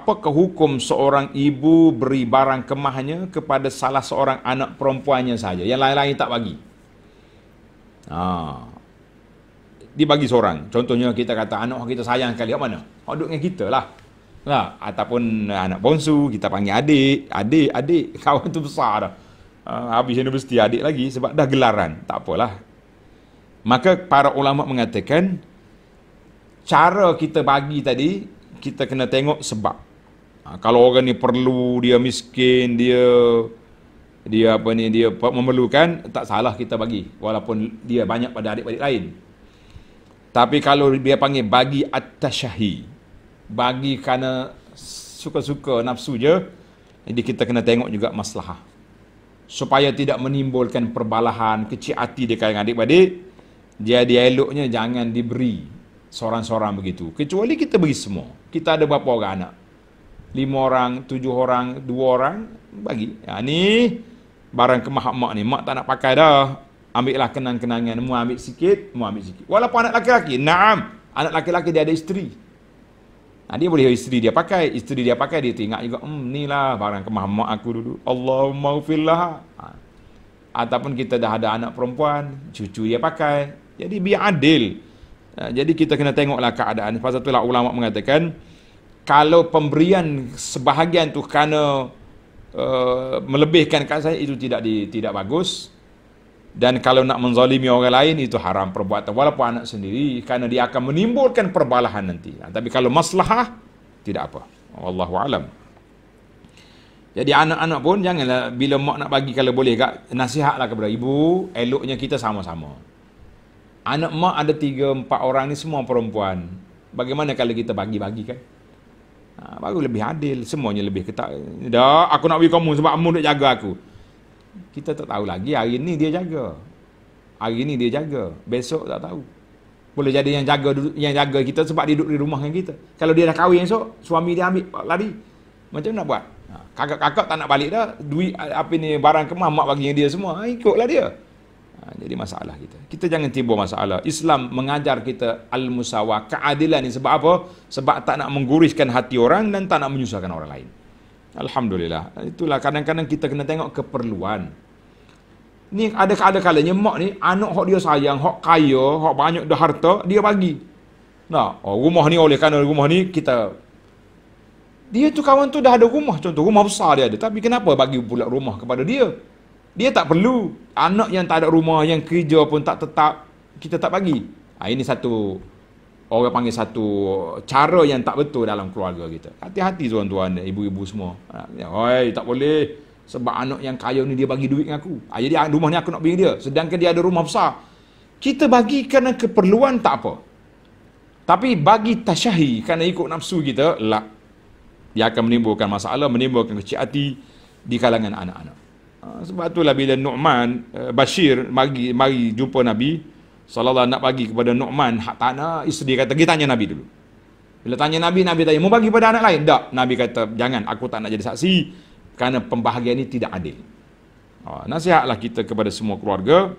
Apakah hukum seorang ibu beri barang kemahnya kepada salah seorang anak perempuannya saja? Yang lain-lain tak bagi. Ha. Dibagi seorang. Contohnya kita kata anak kita sayang sekali. Yang mana? Hak oh, duduk dengan kita lah. Ha. Ataupun anak bonsu, kita panggil adik. Adik, adik. Kawan tu besar dah. Ha. Habis universiti adik lagi sebab dah gelaran. Tak apalah. Maka para ulama mengatakan, cara kita bagi tadi, kita kena tengok sebab. Ah, kalau orang ni perlu dia miskin dia dia apa ni dia memerlukan tak salah kita bagi walaupun dia banyak pada adik-adik lain tapi kalau dia panggil bagi at-tashahi bagi kerana suka-suka nafsu je jadi kita kena tengok juga masalah supaya tidak menimbulkan perbalahan kecil hati dekat dengan adik-adik jadi eloknya jangan diberi seorang-seorang begitu kecuali kita bagi semua kita ada berapa orang anak lima orang, tujuh orang, dua orang, bagi. Ya, ni barang kemah mak ni. Mak tak nak pakai dah. Ambillah kenang-kenangan. Mu ambil sikit, mu ambil sikit. Walaupun anak laki-laki, naam. Anak laki-laki dia ada isteri. Ha, dia boleh isteri dia pakai. Isteri dia pakai, dia tengok juga. Hmm, ni lah barang kemah mak aku dulu. Allahumma ufillah. Ha. Ataupun kita dah ada anak perempuan, cucu dia pakai. Jadi biar adil. Ha, jadi kita kena tengoklah keadaan. Pasal tu lah ulama mengatakan, kalau pemberian sebahagian tu kerana uh, melebihkan kat saya itu tidak di, tidak bagus dan kalau nak menzalimi orang lain itu haram perbuatan walaupun anak sendiri kerana dia akan menimbulkan perbalahan nanti nah, ha, tapi kalau maslahah tidak apa wallahu alam jadi anak-anak pun janganlah bila mak nak bagi kalau boleh kak nasihatlah kepada ibu eloknya kita sama-sama anak mak ada 3 4 orang ni semua perempuan bagaimana kalau kita bagi-bagikan Ha, baru lebih adil. Semuanya lebih ketat. Dah, aku nak pergi kamu sebab kamu nak jaga aku. Kita tak tahu lagi. Hari ni dia jaga. Hari ni dia jaga. Besok tak tahu. Boleh jadi yang jaga yang jaga kita sebab dia duduk di rumah dengan kita. Kalau dia dah kahwin esok, suami dia ambil lari. Macam nak buat? Ha, kakak-kakak tak nak balik dah. Duit apa ni barang kemah mak baginya dia semua. Ha, Ikutlah dia. Ha, jadi masalah kita. Kita jangan timbul masalah. Islam mengajar kita al-musawah, keadilan ni sebab apa? Sebab tak nak mengguriskan hati orang dan tak nak menyusahkan orang lain. Alhamdulillah. Itulah kadang-kadang kita kena tengok keperluan. Ni ada ada kalanya mak ni anak hok dia sayang, hok kaya, hok banyak dah harta, dia bagi. Nah, oh, rumah ni oleh kerana rumah ni kita dia tu kawan tu dah ada rumah contoh rumah besar dia ada tapi kenapa bagi pula rumah kepada dia dia tak perlu anak yang tak ada rumah, yang kerja pun tak tetap, kita tak bagi. Ha, ini satu, orang panggil satu cara yang tak betul dalam keluarga kita. Hati-hati tuan-tuan, ibu-ibu semua. Ha, ya, Oi, tak boleh. Sebab anak yang kaya ni dia bagi duit dengan aku. Ha, jadi rumah ni aku nak bagi dia. Sedangkan dia ada rumah besar. Kita bagi kerana keperluan tak apa. Tapi bagi tasyahi kerana ikut nafsu kita, lah. Dia akan menimbulkan masalah, menimbulkan kecil hati di kalangan anak-anak. Ah, sebab itulah bila Nu'man uh, Bashir mari mari jumpa Nabi sallallahu nak bagi kepada Nu'man hak tanah isteri kata kita tanya Nabi dulu bila tanya Nabi Nabi tanya mau bagi kepada anak lain tak Nabi kata jangan aku tak nak jadi saksi kerana pembahagian ini tidak adil ah, nasihatlah kita kepada semua keluarga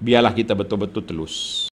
biarlah kita betul-betul telus